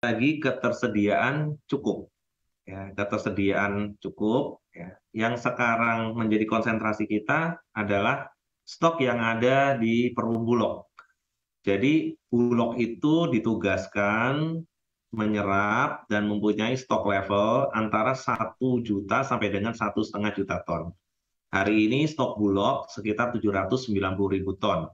lagi ketersediaan cukup ya ketersediaan cukup ya yang sekarang menjadi konsentrasi kita adalah stok yang ada di perumbulok jadi bulog itu ditugaskan menyerap dan mempunyai stok level antara 1 juta sampai dengan satu setengah juta ton hari ini stok bulog sekitar 790 ribu ton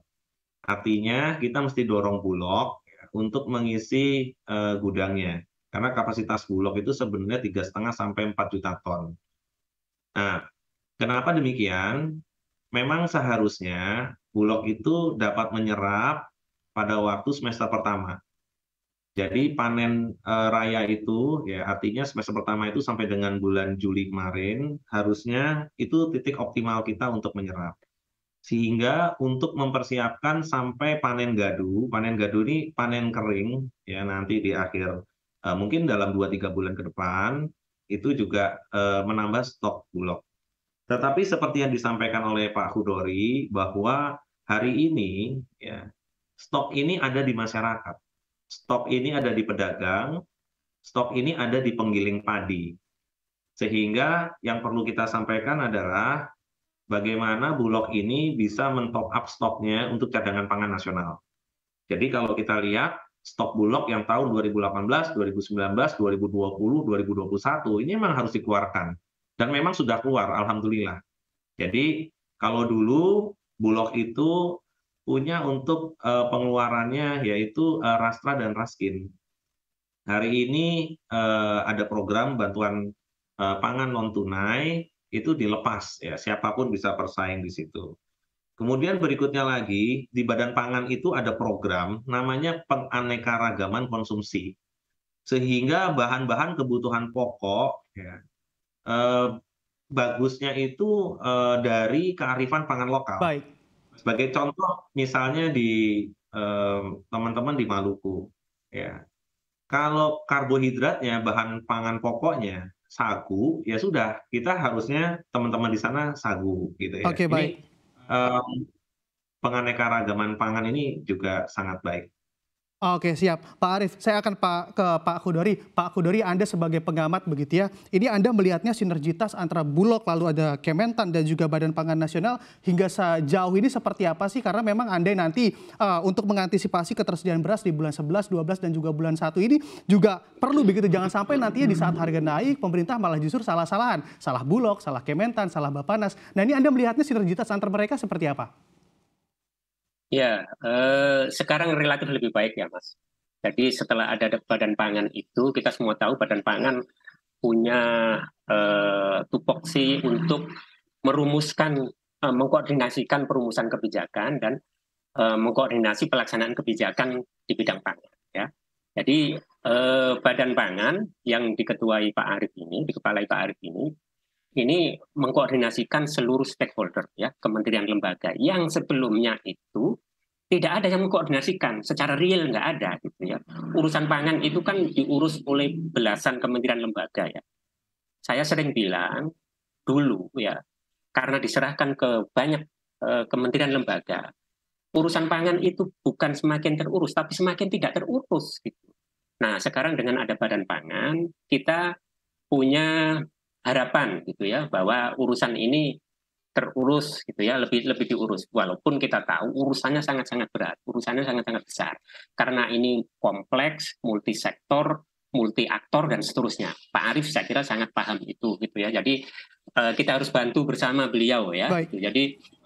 artinya kita mesti dorong bulog untuk mengisi uh, gudangnya karena kapasitas bulog itu sebenarnya tiga setengah sampai 4 juta ton. Nah, kenapa demikian? Memang seharusnya bulog itu dapat menyerap pada waktu semester pertama. Jadi panen e, raya itu ya artinya semester pertama itu sampai dengan bulan Juli kemarin harusnya itu titik optimal kita untuk menyerap sehingga untuk mempersiapkan sampai panen gadu, panen gadu ini panen kering ya nanti di akhir uh, mungkin dalam 2-3 bulan ke depan itu juga uh, menambah stok bulog. Tetapi seperti yang disampaikan oleh Pak Hudori bahwa hari ini ya stok ini ada di masyarakat, stok ini ada di pedagang, stok ini ada di penggiling padi. Sehingga yang perlu kita sampaikan adalah bagaimana Bulog ini bisa mentop up stoknya untuk cadangan pangan nasional. Jadi kalau kita lihat stok Bulog yang tahun 2018, 2019, 2020, 2021 ini memang harus dikeluarkan dan memang sudah keluar alhamdulillah. Jadi kalau dulu Bulog itu punya untuk uh, pengeluarannya yaitu uh, Rastra dan Raskin. Hari ini uh, ada program bantuan uh, pangan non tunai itu dilepas ya siapapun bisa bersaing di situ. Kemudian berikutnya lagi di Badan Pangan itu ada program namanya penganekaragaman konsumsi sehingga bahan-bahan kebutuhan pokok ya, eh, bagusnya itu eh, dari kearifan pangan lokal. Baik. Sebagai contoh misalnya di eh, teman-teman eh, di Maluku ya kalau karbohidratnya bahan pangan pokoknya sagu, ya sudah kita harusnya teman-teman di sana sagu gitu ya. Oke, baik. Ini, um, mmm, penganekaragaman pangan ini juga sangat baik. Oke siap, Pak Arief. Saya akan pak, ke Pak Kudori. Pak Kudori, Anda sebagai pengamat begitu ya. Ini Anda melihatnya sinergitas antara Bulog, lalu ada Kementan dan juga Badan Pangan Nasional hingga sejauh ini seperti apa sih? Karena memang Anda nanti uh, untuk mengantisipasi ketersediaan beras di bulan 11, 12 dan juga bulan 1 ini juga perlu begitu. Jangan sampai nantinya di saat harga naik, pemerintah malah justru salah-salahan. Salah Bulog, salah Kementan, salah Bapanas. Nah ini Anda melihatnya sinergitas antara mereka seperti apa? Ya, eh, sekarang relatif lebih baik ya, Mas. Jadi setelah ada badan pangan itu, kita semua tahu badan pangan punya eh, tupoksi untuk merumuskan, eh, mengkoordinasikan perumusan kebijakan dan eh, mengkoordinasi pelaksanaan kebijakan di bidang pangan. Ya, jadi eh, badan pangan yang diketuai Pak Arif ini, dikepalai Pak Arif ini, ini mengkoordinasikan seluruh stakeholder ya kementerian lembaga yang sebelumnya itu tidak ada yang mengkoordinasikan secara real nggak ada gitu ya hmm. urusan pangan itu kan diurus oleh belasan kementerian lembaga ya saya sering bilang dulu ya karena diserahkan ke banyak e, kementerian lembaga urusan pangan itu bukan semakin terurus tapi semakin tidak terurus gitu nah sekarang dengan ada badan pangan kita punya harapan gitu ya bahwa urusan ini terurus gitu ya lebih lebih diurus walaupun kita tahu urusannya sangat-sangat berat urusannya sangat-sangat besar karena ini kompleks multisektor multi aktor dan seterusnya Pak Arief saya kira sangat paham itu gitu ya jadi eh, kita harus bantu bersama beliau ya Baik. Gitu. jadi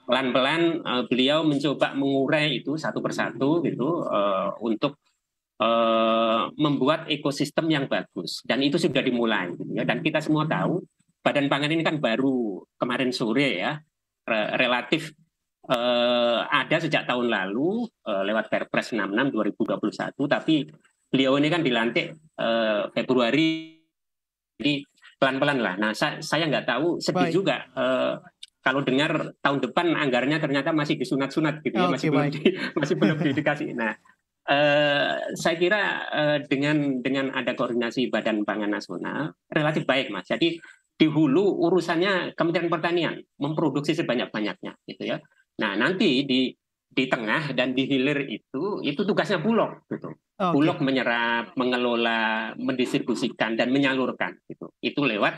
pelan-pelan eh, beliau mencoba mengurai itu satu persatu gitu eh, untuk membuat ekosistem yang bagus dan itu sudah dimulai ya. Dan kita semua tahu Badan Pangan ini kan baru kemarin sore ya relatif eh, ada sejak tahun lalu eh, lewat Perpres 66 2021 tapi beliau ini kan dilantik eh, Februari jadi pelan-pelan lah. Nah saya saya nggak tahu sedih baik. juga eh, kalau dengar tahun depan anggarannya ternyata masih disunat-sunat gitu ya okay, masih belum di, masih belum dikasih. Nah Uh, saya kira uh, dengan dengan ada koordinasi Badan Pangan Nasional relatif baik mas. Jadi di hulu urusannya Kementerian Pertanian memproduksi sebanyak banyaknya gitu ya. Nah nanti di di tengah dan di hilir itu itu tugasnya bulog gitu. Oh, okay. Bulog menyerap, mengelola, mendistribusikan dan menyalurkan gitu. Itu lewat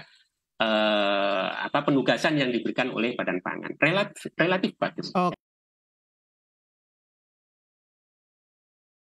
uh, apa penugasan yang diberikan oleh Badan Pangan. Relatif relatif bagus. Okay.